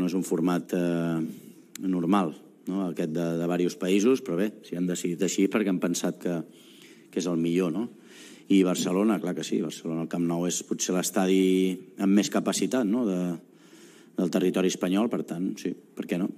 no és un format eh, normal, no? aquest de, de diversos països, però bé, si han decidit així perquè han pensat que, que és el millor, no? I Barcelona, clar que sí, Barcelona, el Camp Nou és potser l'estadi amb més capacitat no? de, del territori espanyol, per tant, sí, per què no?